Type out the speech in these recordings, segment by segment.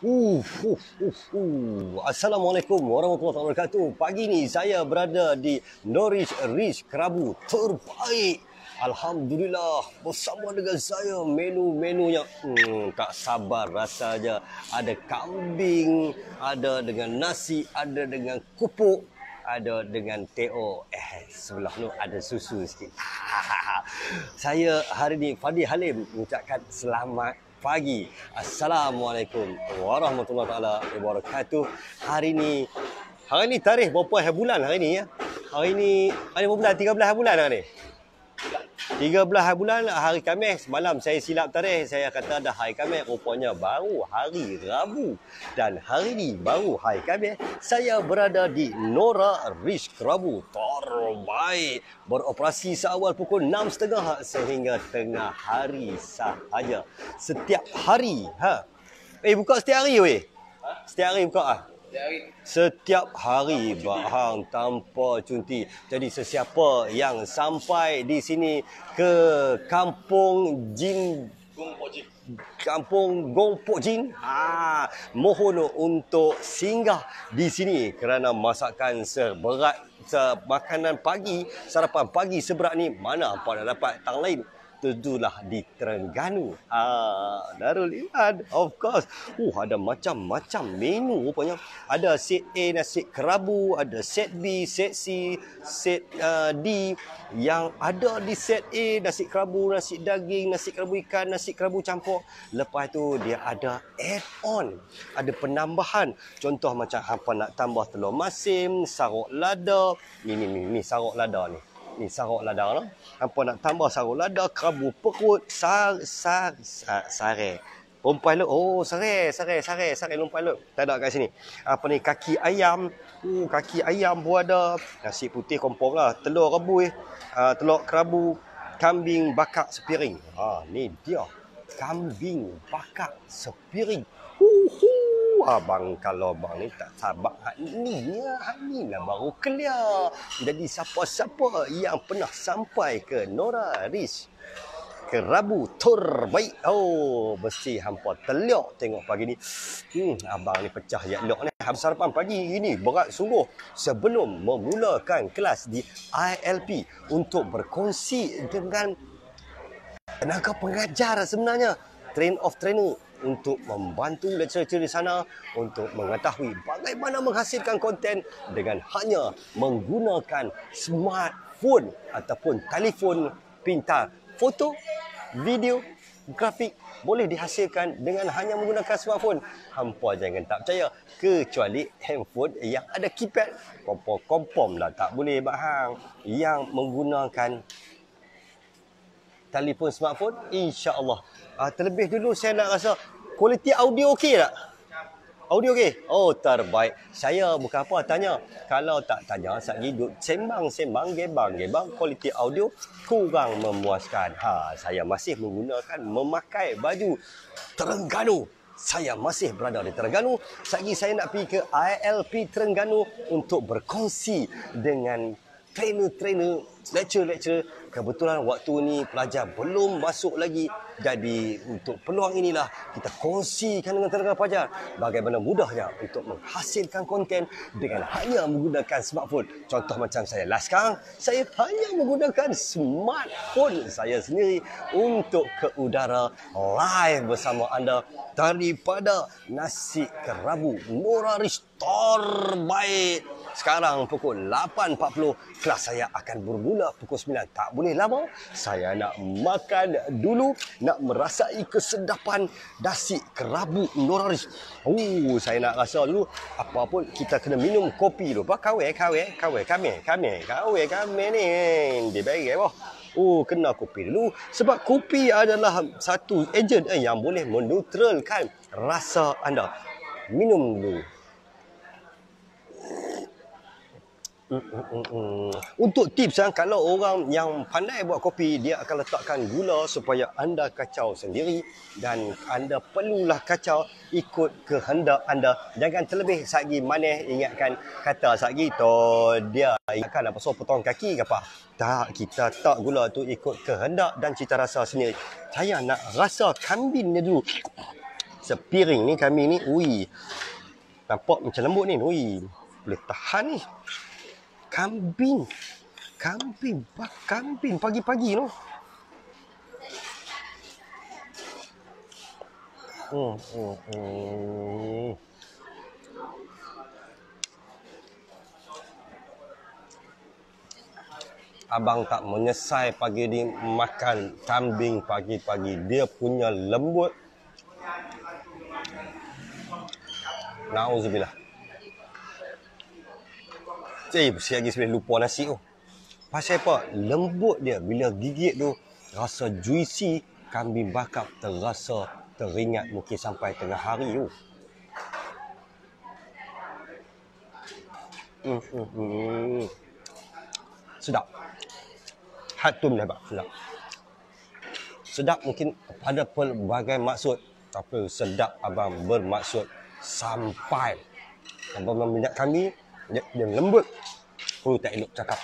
Uf, uf, uf, uf. Assalamualaikum warahmatullahi wabarakatuh. Pagi ni saya berada di Norwich Ridge Kerabu terbaik. Alhamdulillah bersama dengan saya menu-menu yang hmm, tak sabar rasa aja. Ada kambing, ada dengan nasi, ada dengan kupuk ada dengan teo eh sebelah tu ada susu sikit saya hari ni Fadi Halim mengucapkan selamat pagi. Assalamualaikum warahmatullahi taala wabarakatuh. Hari ni hari ni tarikh berapa hari bulan hari ni ya? Hari ni hari berapa bulan? 13 bulan hari ni. 13 bulan hari Khamis malam saya silap tarikh Saya kata dah hari Khamis Rupanya baru hari Rabu Dan hari ni baru hari Khamis Saya berada di Nora Risk Rabu Terbaik Beroperasi seawal pukul 6.30 Sehingga tengah hari sahaja Setiap hari ha? Eh buka setiap hari weh ha? Setiap hari buka ah. Setiap hari bahang tanpa cuti. Jadi sesiapa yang sampai di sini ke kampung Jin Kampung Gongpok Jin. Ha, mohon untuk singgah di sini kerana masakan seberat makanan pagi, sarapan pagi seberat ni mana pada dapat tang lain tentulah di Terengganu. Ha, Darul Iman, of course. Uh, ada macam-macam menu rupanya. Ada set A dan set kerabu, ada set B, set C, set uh, D. Yang ada di set A, nasi kerabu, nasi daging, nasi kerabu ikan, nasi kerabu campur. Lepas tu dia ada add-on. Ada penambahan. Contoh macam apa nak tambah telur masin, sarok lada. Ni, ni, ni, ni sarok lada ni ni sarok ladang lah. Hampa nak tambah sarok lada, kerabu, perut, sar, sar, sar, sare. Lompat lo, oh sare, sare, sare, sare lompat lo. Tak ada kat sini. Apa ni, kaki ayam. Uh, kaki ayam pun ada. Nasi putih kompor lah. Telur rebu eh. Uh, telur kerabu, kambing bakar sepiring. Ha, ah, ni dia. Kambing bakar sepiring abang kalau abang ni tak sabar hak ni ya hak ni lah baru clear jadi siapa-siapa yang pernah sampai ke Nora Rich ke Rabu terbaik oh mesti hampa telok. tengok pagi ni hmm, abang ni pecah ya lok ni hab sarapan pagi ini berat sungguh sebelum memulakan kelas di ILP untuk berkongsi dengan tenaga pengajar sebenarnya train of trainer untuk membantu lecturer-lecturer di sana untuk mengetahui bagaimana menghasilkan konten dengan hanya menggunakan smartphone ataupun telefon pintar. Foto, video, grafik boleh dihasilkan dengan hanya menggunakan smartphone. Hampa jangan tak percaya kecuali handphone yang ada keypad. Kompom-kompom lah tak boleh bahang yang menggunakan telefon smartphone insyaallah uh, terlebih dulu saya nak rasa kualiti audio okey tak audio okey oh terbaik saya bukan apa tanya kalau tak tanya sat hidup sembang sembang gebang gebang kualiti audio kurang memuaskan ha saya masih menggunakan memakai baju terengganu saya masih berada di Terengganu. Sekejap saya nak pergi ke ILP Terengganu untuk berkongsi dengan trainer trainer lecturer lecturer kebetulan waktu ni pelajar belum masuk lagi jadi untuk peluang inilah kita kongsikan dengan tenaga pelajar bagaimana mudahnya untuk menghasilkan konten dengan hanya menggunakan smartphone contoh macam saya last sekarang saya hanya menggunakan smartphone saya sendiri untuk ke udara live bersama anda daripada nasi kerabu Nora Rish terbaik sekarang pukul 8.40 Kelas saya akan bermula pukul 9 Tak boleh lama Saya nak makan dulu Nak merasai kesedapan Dasi kerabu noraris Oh, saya nak rasa dulu Apa pun kita kena minum kopi dulu Apa kawai, kawai, kawai, kami, kami Kawai, kami ni Dia baik, wah eh, Oh, kena kopi dulu Sebab kopi adalah satu agent eh, Yang boleh menutralkan rasa anda Minum dulu Untuk tips kan, kalau orang yang pandai buat kopi, dia akan letakkan gula supaya anda kacau sendiri dan anda perlulah kacau ikut kehendak anda. Jangan terlebih sagi maneh ingatkan kata sagi to dia ingatkan apa so potong kaki ke apa. Tak, kita tak gula tu ikut kehendak dan cita rasa sendiri. Saya nak rasa kambin dia dulu. Sepiring ni kami ni, ui. Nampak macam lembut ni, ui. Boleh tahan ni kambing kambing bak kambing pagi-pagi tu oh oh oh Abang tak menyesai pagi ni makan kambing pagi-pagi. Dia punya lembut. Nauzubillah. Saya mesti lagi sebenarnya lupa nasi tu. Pasal apa? Lembut dia bila gigit tu rasa juicy kambing bakar terasa teringat mungkin sampai tengah hari tu. Hmm, hmm, hmm, hmm. Sedap. Hatum dah bak sedap. Sedap mungkin pada pelbagai maksud tapi sedap abang bermaksud sampai abang meminat kami yang lembut Oh tak elok cakap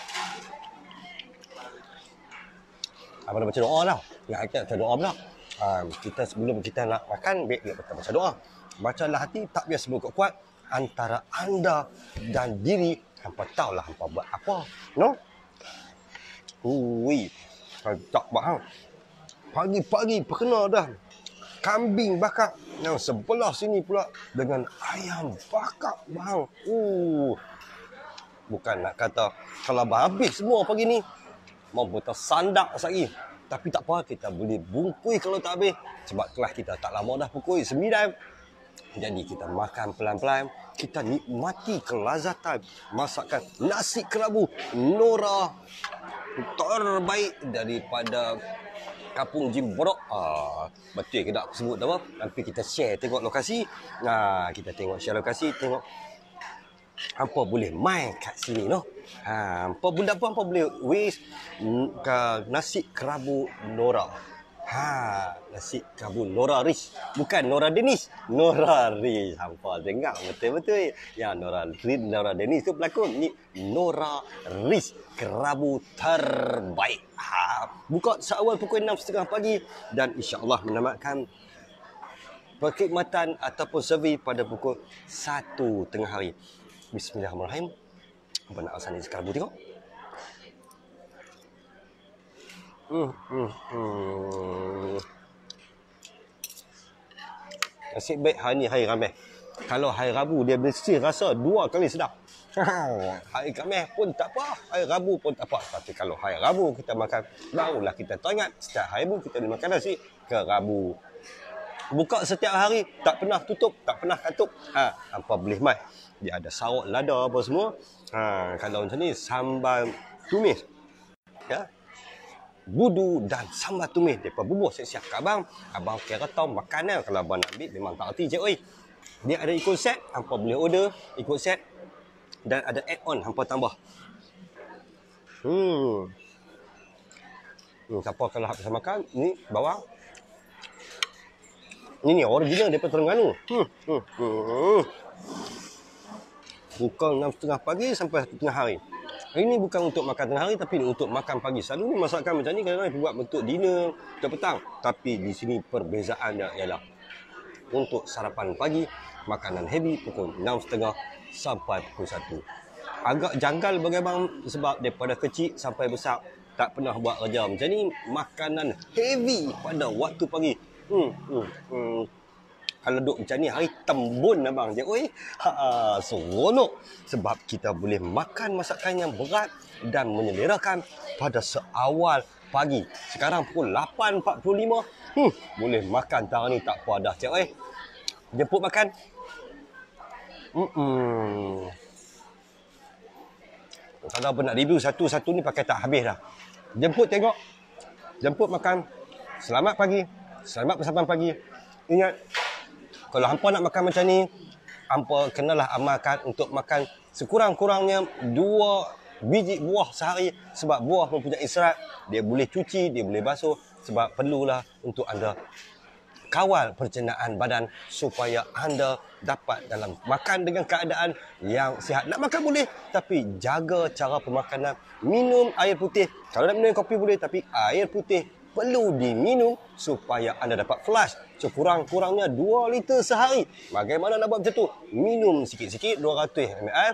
Apa dah baca doa lah Ya kita baca doa pula um, Kita sebelum kita nak makan Baik kita baca, baca doa Bacalah hati Tak biar sebelum kuat-kuat Antara anda dan diri Hampa tahulah hampa buat apa No Ui Tak faham Pagi-pagi perkenal dah kambing bakar yang sebelah sini pula dengan ayam bakar bang. Uh. Bukan nak kata kalau habis semua pagi ni mampu tersandak sekali. Tapi tak apa kita boleh bungkui kalau tak habis sebab kelas kita tak lama dah pukul sembilan. Jadi kita makan pelan-pelan, kita nikmati kelazatan masakan nasi kerabu Nora terbaik daripada Kampung Jimbrok ah, Betul ke tak aku sebut tu apa Nanti kita share tengok lokasi nah, Kita tengok share lokasi Tengok hampa boleh main kat sini noh. Ha, hampa bunda pun hampa boleh wish hmm, ke nasi kerabu Nora. Ha, nasi kerabu Nora Rich. Bukan Nora Denis, Nora Rich. Hampa dengar betul-betul. Ya Nora Rich, Nora Denis tu pelakon ni Nora Rich kerabu terbaik. Ha, buka seawal pukul 6.30 pagi dan insya-Allah menamatkan perkhidmatan ataupun servis pada pukul 1 tengah hari. Bismillahirrahmanirrahim. Apa nak asal ni sekarang tengok. Hmm, hmm, hmm. baik hari ni hari ramai. Kalau hari Rabu dia mesti rasa dua kali sedap. Hari Kamis pun tak apa, hari Rabu pun tak apa. Tapi kalau hari Rabu kita makan, barulah kita teringat setiap hari Rabu kita boleh makan nasi ke Rabu buka setiap hari tak pernah tutup tak pernah katup ha apa boleh mai dia ada sawak lada apa semua ha kalau macam ni sambal tumis ya budu dan sambal tumis depa bubuh siap-siap kat abang abang kira tahu makanan eh. kalau abang nak ambil memang tak hati je oi dia ada ikut set hangpa boleh order ikut set dan ada add on hangpa tambah hmm Hmm, siapa kalau habis makan, ni bawang, ini ni original daripada Terengganu. Hmm. Hmm. Hmm. Pukul 6.30 pagi sampai tengah hari. Hari ni bukan untuk makan tengah hari tapi untuk makan pagi. Selalunya masakan macam ni kadang-kadang buat bentuk dinner atau petang. Tapi di sini perbezaannya ialah untuk sarapan pagi, makanan heavy pukul 6.30 sampai pukul 1. Agak janggal bagi abang sebab daripada kecil sampai besar tak pernah buat kerja macam ni makanan heavy pada waktu pagi Hmm, hmm, hmm. Kalau duduk macam ni, hari tembun abang. Lah, Dia, oi, ha, ha, seronok. Sebab kita boleh makan masakan yang berat dan menyelerakan pada seawal pagi. Sekarang pukul 8.45. Hmm, boleh makan tangan ni tak puas dah, Oi. Jemput makan. Hmm, hmm. Kalau nak review satu-satu ni pakai tak habis dah. Jemput tengok. Jemput makan. Selamat pagi. Selamat persiapan pagi. Ingat, kalau hampa nak makan macam ni, hampa kenalah amalkan untuk makan sekurang-kurangnya dua biji buah sehari sebab buah mempunyai serat dia boleh cuci dia boleh basuh sebab perlulah untuk anda kawal percenaan badan supaya anda dapat dalam makan dengan keadaan yang sihat nak makan boleh tapi jaga cara pemakanan minum air putih kalau nak minum kopi boleh tapi air putih perlu diminum supaya anda dapat flush sekurang-kurangnya 2 liter sehari. Bagaimana nak buat macam tu? Minum sikit-sikit 200 ml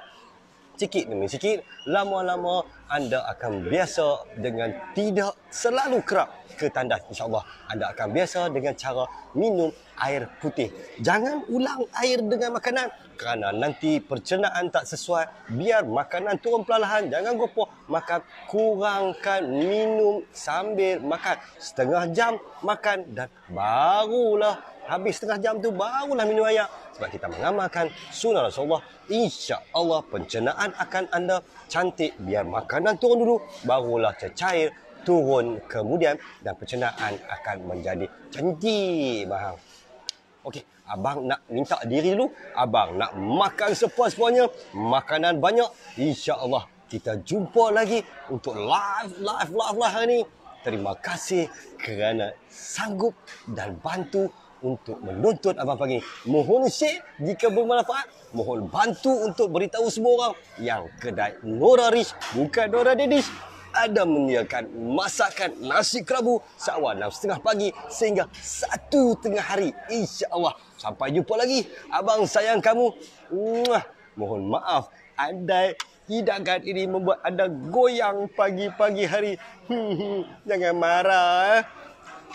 sikit demi sikit lama-lama anda akan biasa dengan tidak selalu kerap ke tandas insyaallah anda akan biasa dengan cara minum air putih jangan ulang air dengan makanan kerana nanti pencernaan tak sesuai biar makanan turun perlahan jangan gopoh makan kurangkan minum sambil makan setengah jam makan dan barulah habis setengah jam tu barulah minum air sebab kita mengamalkan sunnah Rasulullah insya-Allah pencernaan akan anda cantik biar makanan turun dulu barulah cecair turun kemudian dan pencernaan akan menjadi cantik bang okey abang nak minta diri dulu abang nak makan sepuas-puasnya makanan banyak insya-Allah kita jumpa lagi untuk live live live live hari ni Terima kasih kerana sanggup dan bantu untuk menuntut apa Pagi. Mohon share jika bermanfaat. Mohon bantu untuk beritahu semua orang yang kedai Nora Rich bukan Nora Dedish ada menyediakan masakan nasi kerabu seawal setengah pagi sehingga satu 1.30 hari. Insya Allah Sampai jumpa lagi. Abang sayang kamu. Muah. Mohon maaf. Andai hidangan ini membuat anda goyang pagi-pagi hari. Hmm, hmm. Jangan marah. Eh.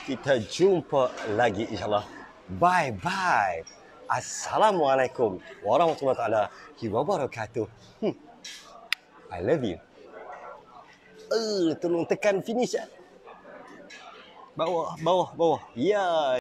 Kita jumpa lagi Insya Allah. Bye bye. Assalamualaikum warahmatullahi wabarakatuh. Hmm. I love you. Eh, uh, tolong tekan finish. Eh. Bawah, bawah, bawah. Ya. Yeah.